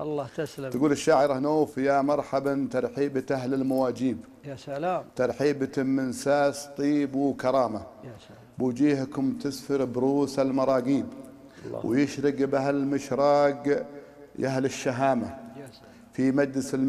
الله تسلم تقول الشاعرة نوف يا مرحبا ترحيبة أهل المواجيب يا سلام ترحيبة من ساس طيب وكرامة يا سلام بوجيهكم تسفر بروس المراقيب الله. ويشرق بها المشراق يا أهل الشهامة يا سلام في مجلس الم...